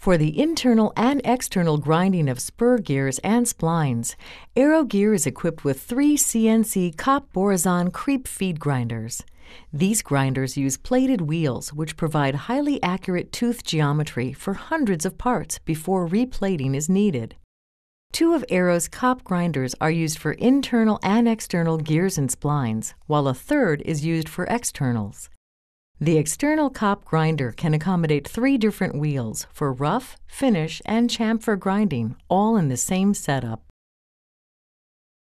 For the internal and external grinding of spur gears and splines, AeroGear is equipped with three CNC COP Borazon creep feed grinders. These grinders use plated wheels, which provide highly accurate tooth geometry for hundreds of parts before replating is needed. Two of Aero's COP grinders are used for internal and external gears and splines, while a third is used for externals. The external cop grinder can accommodate three different wheels for rough, finish, and chamfer grinding, all in the same setup.